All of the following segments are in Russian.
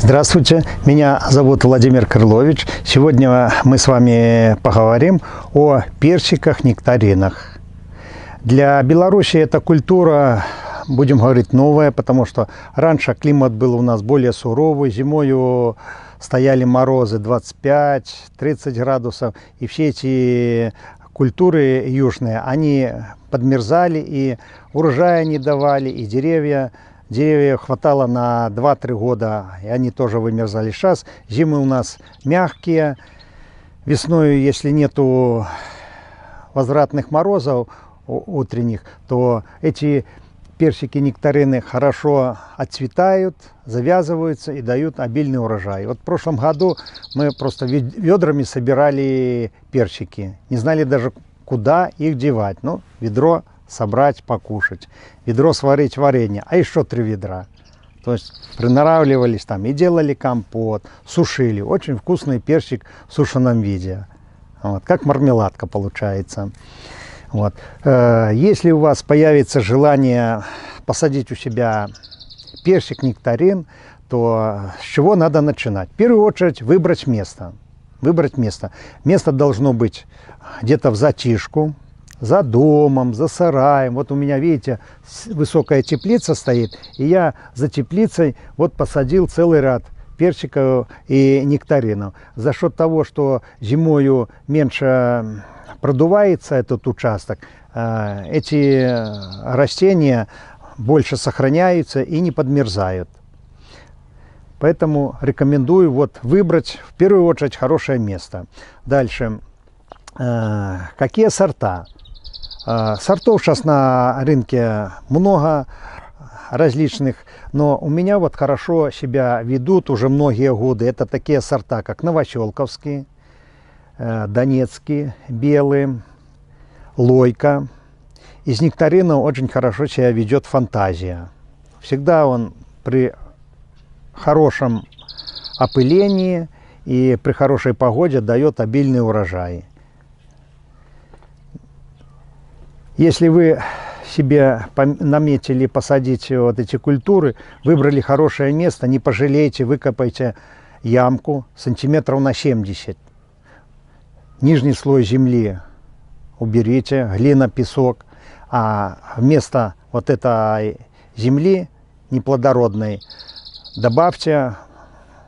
Здравствуйте, меня зовут Владимир Крылович. Сегодня мы с вами поговорим о персиках, нектаринах. Для Беларуси эта культура, будем говорить, новая, потому что раньше климат был у нас более суровый, зимою стояли морозы 25-30 градусов, и все эти культуры южные, они подмерзали, и урожая не давали, и деревья деревья хватало на 2-3 года, и они тоже вымерзали. Сейчас зимы у нас мягкие, весной, если нету возвратных морозов утренних, то эти персики, нектарины хорошо отцветают, завязываются и дают обильный урожай. Вот в прошлом году мы просто ведрами собирали персики, не знали даже куда их девать. Ну, ведро собрать, покушать, ведро сварить варенье, а еще три ведра. То есть приноравливались там и делали компот, сушили. Очень вкусный персик в сушеном виде. Вот, как мармеладка получается. Вот. Э, если у вас появится желание посадить у себя персик, нектарин, то с чего надо начинать? В первую очередь выбрать место. Выбрать место. Место должно быть где-то в затишку, за домом, за сараем. Вот у меня, видите, высокая теплица стоит, и я за теплицей вот посадил целый ряд перчиков и нектаринов. За счет того, что зимою меньше продувается этот участок, а, эти э, растения больше сохраняются и не подмерзают. Поэтому рекомендую вот выбрать в первую очередь хорошее место. Дальше. Э, какие сорта? А, сортов сейчас на рынке много различных, но у меня вот хорошо себя ведут уже многие годы. Это такие сорта, как Новочелковский, э, донецкий, белый, лойка. Из нектарина очень хорошо себя ведет фантазия. Всегда он при хорошем опылении и при хорошей погоде дает обильный урожай. Если вы себе наметили посадить вот эти культуры, выбрали хорошее место, не пожалеете, выкопайте ямку сантиметров на 70. Нижний слой земли уберите, глина, песок, а вместо вот этой земли неплодородной добавьте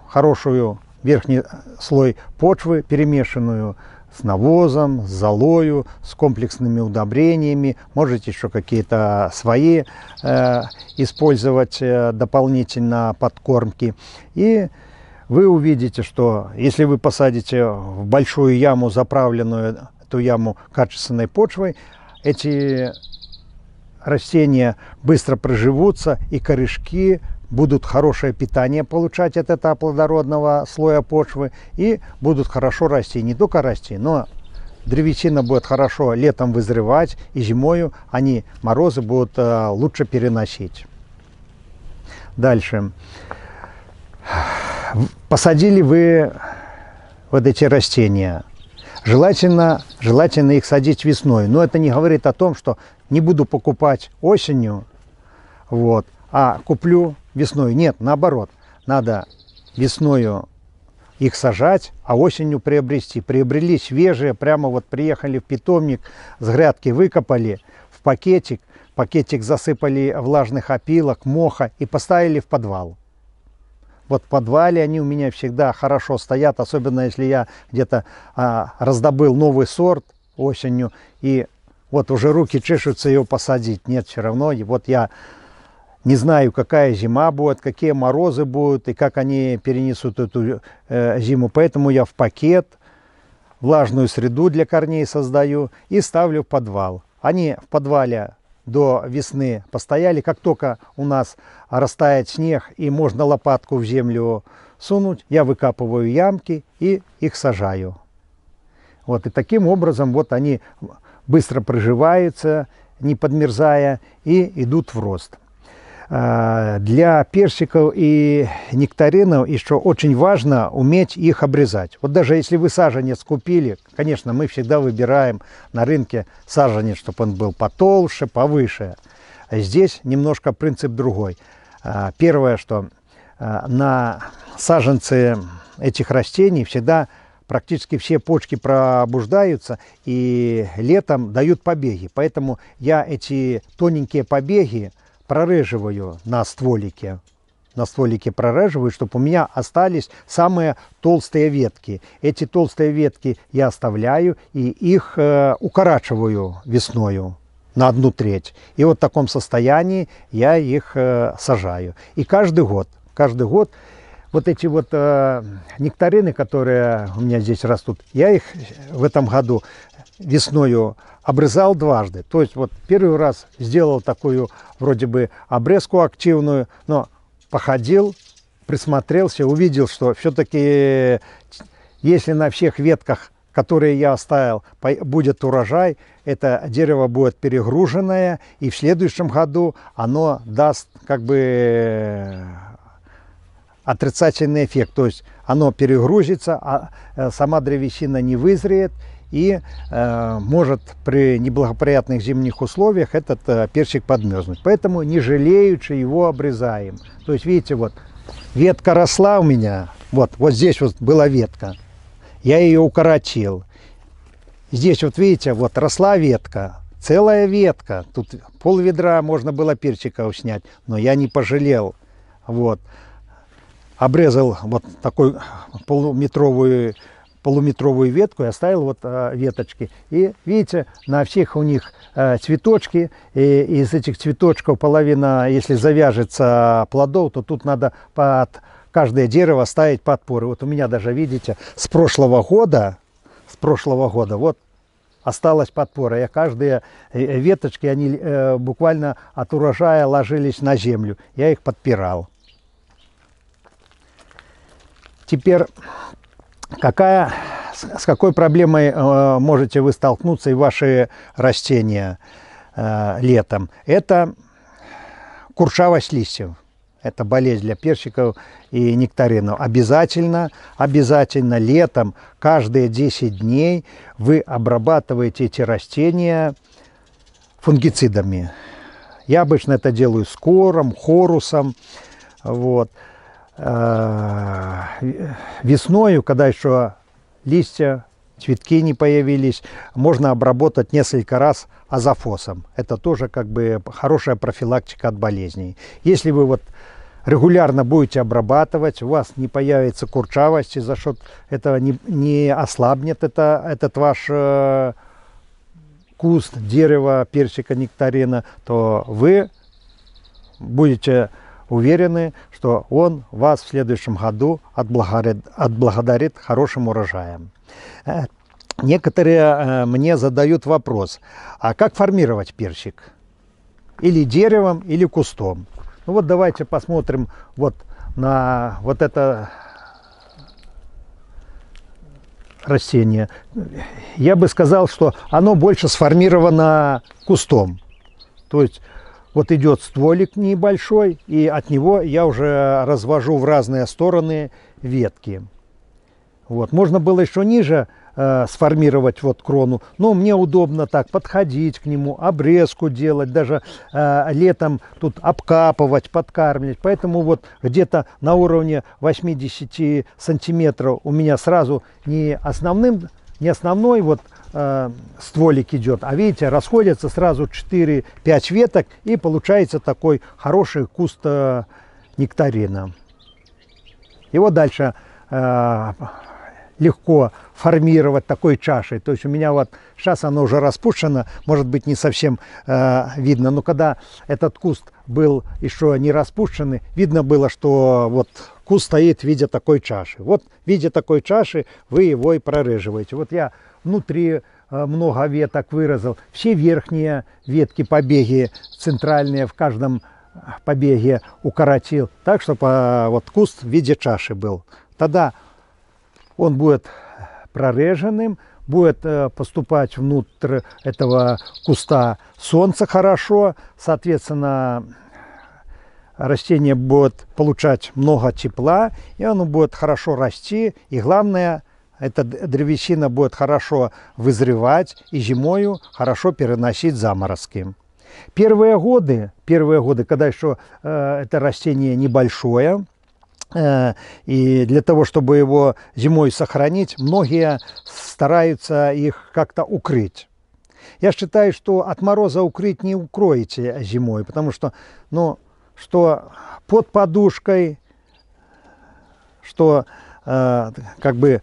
хорошую верхний слой почвы перемешанную с навозом, с золою, с комплексными удобрениями. Можете еще какие-то свои э, использовать э, дополнительно подкормки. И вы увидите, что если вы посадите в большую яму, заправленную эту яму качественной почвой, эти растения быстро проживутся и корешки будут хорошее питание получать от этого плодородного слоя почвы и будут хорошо расти. Не только расти, но древесина будет хорошо летом вызревать и зимою они морозы будут э, лучше переносить. Дальше. Посадили вы вот эти растения. Желательно, желательно их садить весной, но это не говорит о том, что не буду покупать осенью, вот, а куплю весной. Нет, наоборот, надо весною их сажать, а осенью приобрести. Приобрели свежие, прямо вот приехали в питомник, с грядки выкопали в пакетик, пакетик засыпали влажных опилок, моха и поставили в подвал. Вот в подвале они у меня всегда хорошо стоят, особенно если я где-то а, раздобыл новый сорт осенью, и вот уже руки чешутся его посадить. Нет, все равно, и вот я не знаю, какая зима будет, какие морозы будут и как они перенесут эту э, зиму. Поэтому я в пакет влажную среду для корней создаю и ставлю в подвал. Они в подвале до весны постояли. Как только у нас растает снег и можно лопатку в землю сунуть, я выкапываю ямки и их сажаю. Вот, и таким образом вот они быстро проживаются, не подмерзая, и идут в рост. А, для персиков и нектаринов еще очень важно уметь их обрезать. Вот даже если вы саженец купили, конечно, мы всегда выбираем на рынке саженец, чтобы он был потолще, повыше. Здесь немножко принцип другой. А, первое, что а, на саженце этих растений всегда практически все почки пробуждаются и летом дают побеги. Поэтому я эти тоненькие побеги прореживаю на стволике. На стволике прореживаю, чтобы у меня остались самые толстые ветки. Эти толстые ветки я оставляю и их э, укорачиваю весною на одну треть. И вот в таком состоянии я их э, сажаю. И каждый год, каждый год вот эти вот э, нектарины, которые у меня здесь растут, я их в этом году весною обрезал дважды. То есть вот первый раз сделал такую вроде бы обрезку активную, но походил, присмотрелся, увидел, что все-таки если на всех ветках, которые я оставил, будет урожай, это дерево будет перегруженное, и в следующем году оно даст как бы э, отрицательный эффект. То есть оно перегрузится, а э, сама древесина не вызреет, и э, может при неблагоприятных зимних условиях этот э, персик подмерзнуть. Поэтому не жалеючи его обрезаем. То есть, видите, вот ветка росла у меня, вот, вот здесь вот была ветка, я ее укоротил. Здесь вот видите, вот росла ветка, целая ветка, тут пол ведра можно было персика снять, но я не пожалел, вот. Обрезал вот такой полуметровую полуметровую ветку и оставил вот а, веточки. И видите, на всех у них а, цветочки. И из этих цветочков половина, если завяжется плодов, то тут надо под каждое дерево ставить подпоры. Вот у меня даже, видите, с прошлого года, с прошлого года, вот осталась подпора. я каждые э, веточки, они э, буквально от урожая ложились на землю. Я их подпирал. Теперь какая, с какой проблемой э, можете вы столкнуться и ваши растения э, летом. Это куршавость листьев. Это болезнь для персиков и нектаринов. Обязательно, обязательно летом, каждые 10 дней вы обрабатываете эти растения фунгицидами. Я обычно это делаю с кором, хорусом. Вот. Э, весною, когда еще листья, цветки не появились, можно обработать несколько раз азофосом. Это тоже как бы хорошая профилактика от болезней. Если вы вот регулярно будете обрабатывать, у вас не появится курчавости за счет этого не, не ослабнет это, этот ваш э, куст дерево персика, нектарина, то вы будете Уверены, что он вас в следующем году отблагодарит, отблагодарит хорошим урожаем. Э, некоторые э, мне задают вопрос, а как формировать перчик? Или деревом, или кустом? Ну вот давайте посмотрим вот на вот это растение. Я бы сказал, что оно больше сформировано кустом. То есть вот идет стволик небольшой, и от него я уже развожу в разные стороны ветки. Вот. Можно было еще ниже э, сформировать вот крону, но мне удобно так подходить к нему, обрезку делать, даже э, летом тут обкапывать, подкармливать. Поэтому вот где-то на уровне 80 сантиметров у меня сразу не основным, не основной вот Э, стволик идет. А видите, расходятся сразу 4-5 веток и получается такой хороший куст э, нектарина. Его дальше э, легко формировать такой чашей. То есть у меня вот сейчас оно уже распущено, может быть не совсем э, видно, но когда этот куст был еще не распущенный, видно было, что вот куст стоит в виде такой чаши. Вот в виде такой чаши вы его и прореживаете. Вот я внутри э, много веток выразил. Все верхние ветки побеги, центральные в каждом э, побеге укоротил. Так, чтобы э, вот куст в виде чаши был. Тогда он будет прореженным, будет поступать внутрь этого куста солнце хорошо, соответственно, растение будет получать много тепла, и оно будет хорошо расти, и главное, эта древесина будет хорошо вызревать и зимою хорошо переносить заморозки. Первые годы, первые годы, когда еще э, это растение небольшое, э, и для того, чтобы его зимой сохранить, многие стараются их как-то укрыть. Я считаю, что от мороза укрыть не укроете зимой, потому что, ну, что под подушкой, что Э, как бы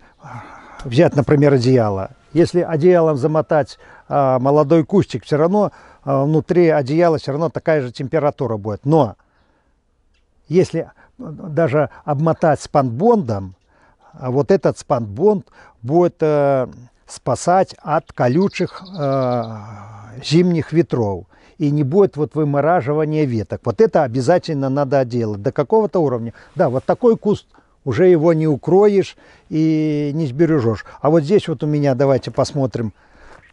взять, например, одеяло. Если одеялом замотать а, молодой кустик, все равно а, внутри одеяла все равно такая же температура будет. Но если э, даже обмотать спанбондом, а вот этот спанбонд будет э, спасать от колючих зимних ветров и не будет вот вымораживания веток. Вот это обязательно надо делать до какого-то уровня. Да, вот такой куст уже его не укроешь и не сбережешь. А вот здесь вот у меня, давайте посмотрим,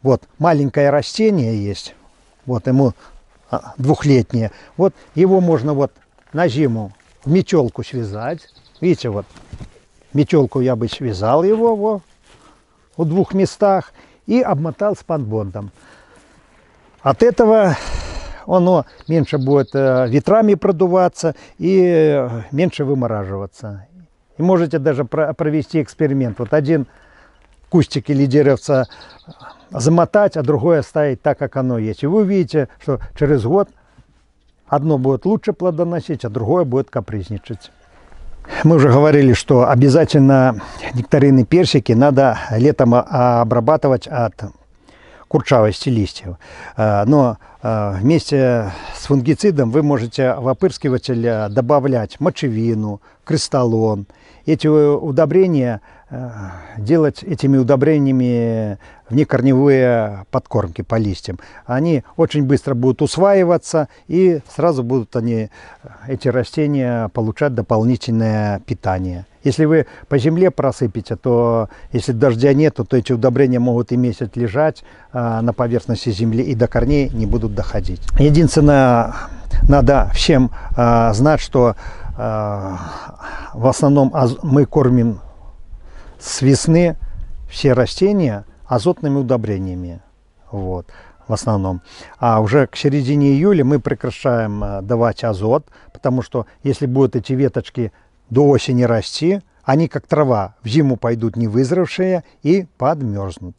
вот маленькое растение есть, вот ему а, двухлетнее. Вот его можно вот на зиму в метелку связать. Видите, вот метелку я бы связал его во, в двух местах и обмотал спанбондом. От этого оно меньше будет э, ветрами продуваться и э, меньше вымораживаться. И можете даже провести эксперимент. Вот один кустик или деревца замотать, а другое оставить так, как оно есть. И вы увидите, что через год одно будет лучше плодоносить, а другое будет капризничать. Мы уже говорили, что обязательно нектарины персики надо летом а, обрабатывать от курчавости листьев. Э, но Э, вместе с фунгицидом вы можете в опырскиватель э, добавлять мочевину, кристаллон. Эти э, удобрения Э, делать этими удобрениями внекорневые подкормки по листьям. Они очень быстро будут усваиваться и сразу будут они, э, эти растения получать дополнительное питание. Если вы по земле просыпете, то если дождя нет, то эти удобрения могут и месяц лежать э, на поверхности земли и до корней не будут доходить. Единственное, надо всем знать, что в основном мы кормим с весны все растения азотными удобрениями. Вот в основном. А уже к середине июля мы прекращаем э, давать азот, потому что если будут эти веточки до осени расти, они как трава в зиму пойдут не невызревшие и подмерзнут.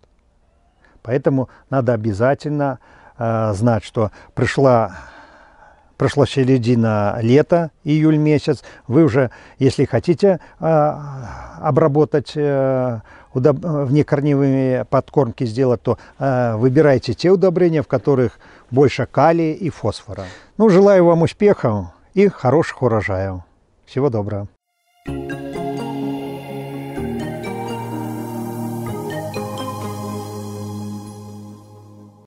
Поэтому надо обязательно э, знать, что пришла прошла середина лета, июль месяц, вы уже, если хотите а, обработать э, внекорневыми подкормки сделать, то э, выбирайте те удобрения, в которых больше калия и фосфора. Ну, желаю вам успехов и хороших урожаев. Всего доброго.